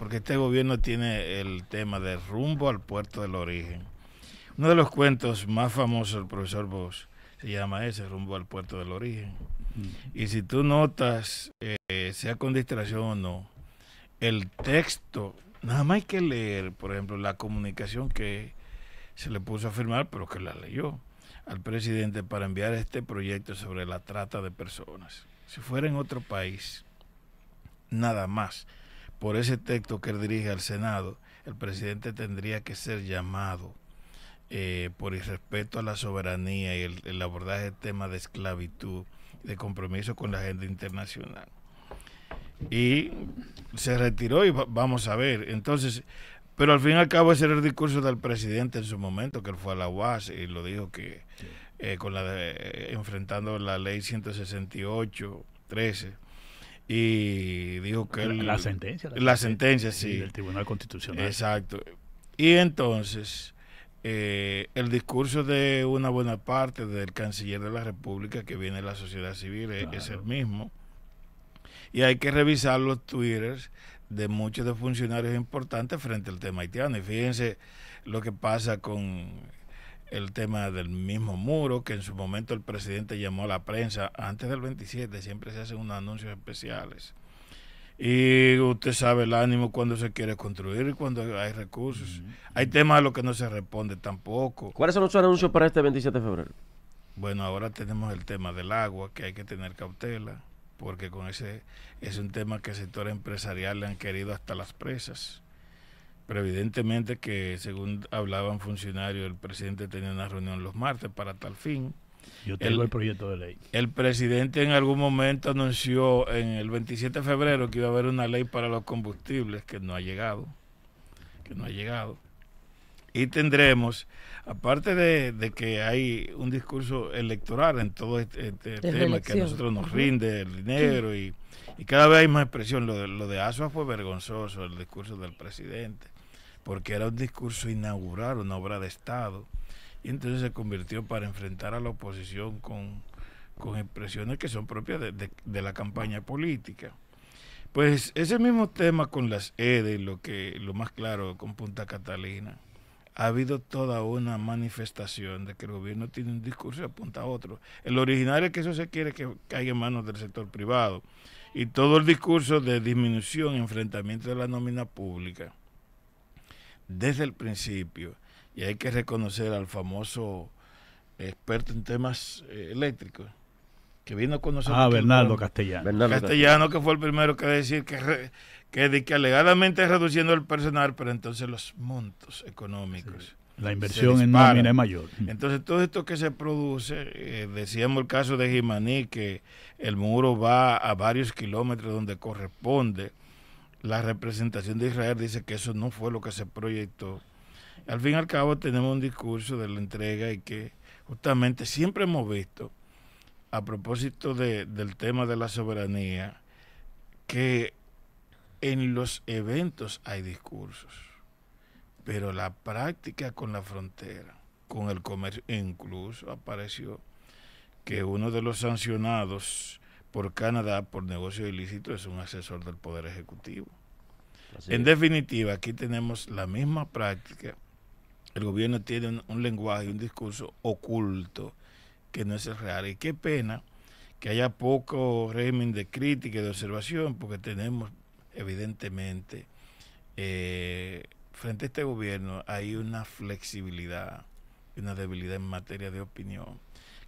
porque este gobierno tiene el tema de rumbo al puerto del origen. Uno de los cuentos más famosos del profesor Bosch se llama ese, rumbo al puerto del origen. Mm. Y si tú notas, eh, sea con distracción o no, el texto, nada más hay que leer, por ejemplo, la comunicación que se le puso a firmar, pero que la leyó al presidente para enviar este proyecto sobre la trata de personas. Si fuera en otro país, nada más por ese texto que él dirige al Senado, el presidente tendría que ser llamado eh, por por respeto a la soberanía y el, abordaje del tema de esclavitud, de compromiso con la agenda internacional. Y se retiró y vamos a ver. Entonces, pero al fin y al cabo ese era el discurso del presidente en su momento, que él fue a la UAS y lo dijo que eh, con la eh, enfrentando la ley 168, 13 y dijo que... La, sentencia. La, sentencia, sí. Del Tribunal Constitucional. Exacto. Y entonces, eh, el discurso de una buena parte del canciller de la República que viene de la sociedad civil eh, es, el mismo. Y hay que revisar los twitters de muchos de funcionarios importantes frente al tema haitiano. Y fíjense lo que pasa con el tema del mismo muro, que en su momento el presidente llamó a la prensa. Antes del 27 siempre se hacen unos anuncios especiales. Y usted sabe el ánimo cuando se quiere construir y cuando hay recursos. Hay temas a los que no se responde tampoco. ¿Cuáles son los anuncios para este 27 de febrero? Bueno, ahora tenemos el tema del agua, que hay que tener cautela, porque con ese es un tema que el sector empresarial le han querido hasta las presas. Pero evidentemente que, según hablaban funcionarios, el presidente tenía una reunión los martes para tal fin. Yo tengo el, proyecto de ley. El presidente en algún momento anunció en el 27 de febrero que iba a haber una ley para los combustibles que no ha llegado, que no ha llegado. Y tendremos, aparte de, que hay un discurso electoral en todo este, este tema que a nosotros nos rinde el dinero y, cada vez hay más expresión, lo de, lo de fue vergonzoso, el discurso del presidente porque era un discurso inaugural, una obra de Estado, y entonces se convirtió para enfrentar a la oposición con, con expresiones que son propias de, la campaña política. Pues ese mismo tema con las EDE, e, lo, que, lo más claro con Punta Catalina, ha habido toda una manifestación de que el gobierno tiene un discurso y apunta a otro. El original es que eso se quiere que caiga en manos del sector privado. Y todo el discurso de disminución, enfrentamiento de la nómina pública, desde el principio. Y hay que reconocer al famoso experto en temas eh, eléctricos que vino con nosotros. Ah, Bernardo Castellano. Castellano, que fue el primero que decir que, que, alegadamente reduciendo el personal, pero entonces los montos económicos. La inversión en nómina es mayor. Entonces, todo esto que se produce, eh, decíamos el caso de Jimaní, que el muro va a varios kilómetros donde corresponde la representación de Israel dice que eso no fue lo que se proyectó. Al fin y al cabo tenemos un discurso de la entrega y que justamente siempre hemos visto, a propósito del tema de la soberanía, que en los eventos hay discursos, pero la práctica con la frontera, con el comercio, incluso apareció que uno de los sancionados por Canadá por negocio ilícito es un asesor del Poder Ejecutivo. en definitiva, aquí tenemos la misma práctica. El gobierno tiene un, lenguaje y un discurso oculto que no es el real. Y qué pena que haya poco régimen de crítica y de observación, porque tenemos, evidentemente, eh, frente a este gobierno hay una flexibilidad una debilidad en materia de opinión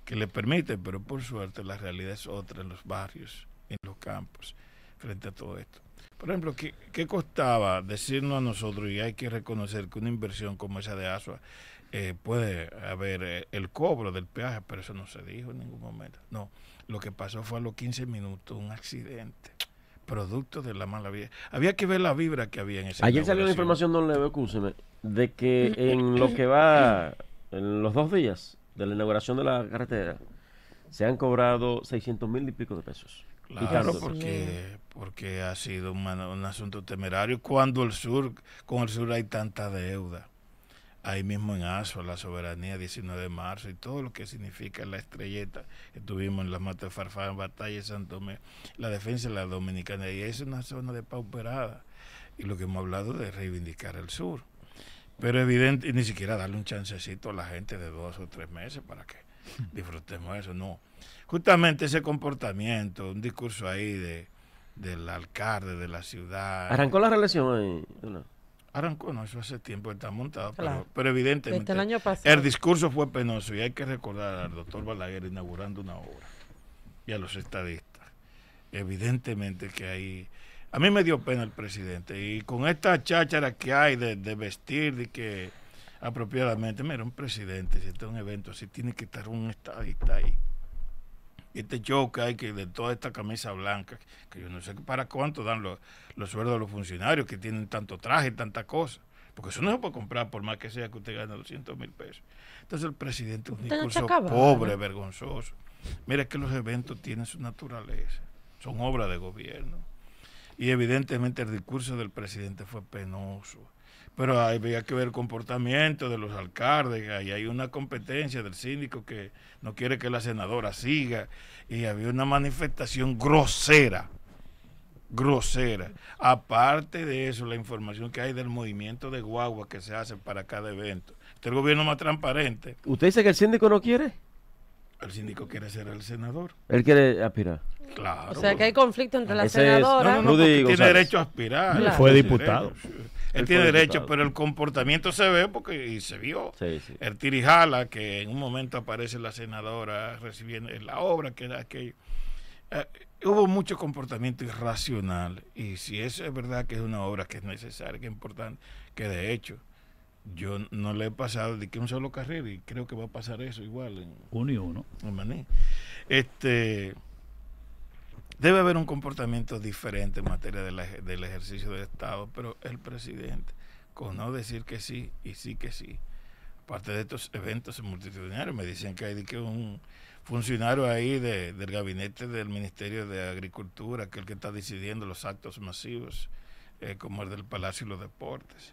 que le permite, pero por suerte la realidad es otra en los barrios, en los campos, frente a todo esto. Por ejemplo, ¿qué, costaba decirnos a nosotros, y hay que reconocer que una inversión como esa de ASUA eh, puede haber eh, el cobro del peaje, pero eso no se dijo en ningún momento. No, lo que pasó fue a los 15 minutos un accidente producto de la mala vida. Había que ver la vibra que había en ese Ayer salió la información, don de que mm, mm. en lo que va, en los dos días, de la inauguración de la carretera, se han cobrado 600 mil y pico de pesos. Claro, porque, porque ha sido un, asunto temerario. Cuando el sur, con el sur hay tanta deuda. Ahí mismo en ASO, la soberanía 19 de marzo y todo lo que significa la estrelleta que tuvimos en la Mata de Farfán, Batalla de Santo la defensa de la dominicana. Y es una zona de pauperada, Y lo que hemos hablado de reivindicar el sur. Pero evidente, ni siquiera darle un chancecito a la gente de dos o tres meses para que disfrutemos eso. No. Justamente ese comportamiento, un discurso ahí de, del alcalde de la ciudad. ¿Arrancó la relación ahí? Arrancó, no, eso hace tiempo que está montado, pero, evidentemente el, año el discurso fue penoso y hay que recordar al doctor Balaguer inaugurando una obra y a los estadistas. Evidentemente que hay a mí me dio pena el presidente. Y con esta cháchara que hay de, vestir, de que apropiadamente, mira, un presidente, si está en un evento, si tiene que estar un estadista ahí. Y Este show que hay que de toda esta camisa blanca, que yo no sé para cuánto dan los, sueldos a los funcionarios que tienen tanto traje, tanta cosa. Porque eso no se puede comprar por más que sea que usted gane 200 mil pesos. Entonces el presidente un discurso pobre, vergonzoso. Mira que los eventos tienen su naturaleza. Son obra de gobierno y evidentemente el discurso del presidente fue penoso. Pero había que ver el comportamiento de los alcaldes, y hay una competencia del síndico que no quiere que la senadora siga, y había una manifestación grosera, grosera. Aparte de eso, la información que hay del movimiento de guagua que se hace para cada evento. Este es el gobierno más transparente. ¿Usted dice que el síndico no quiere? El síndico quiere ser el senador. Él quiere aspirar. Claro. O sea que hay conflicto entre la senadora. no, tiene derecho a aspirar. fue diputado. Él, tiene derecho, pero el comportamiento se ve porque se vio. Sí, El tirijala, que en un momento aparece la senadora recibiendo la obra, que era aquello. Eh, hubo mucho comportamiento irracional. Y si eso es verdad que es una obra que es necesaria, que es importante, que de hecho yo no le he pasado de que un solo carril y creo que va a pasar eso igual. En, uno Este, debe haber un comportamiento diferente en materia de la, del ejercicio del Estado, pero el presidente, con no decir que sí y sí que sí, aparte de estos eventos multitudinarios, me dicen que hay que un funcionario ahí del gabinete del Ministerio de Agricultura, que el que está decidiendo los actos masivos, eh, como el del Palacio y los Deportes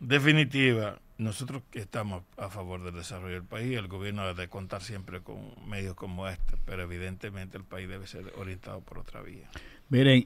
definitiva, nosotros estamos a favor del desarrollo del país, el gobierno debe contar siempre con medios como este, pero evidentemente el país debe ser orientado por otra vía. Miren,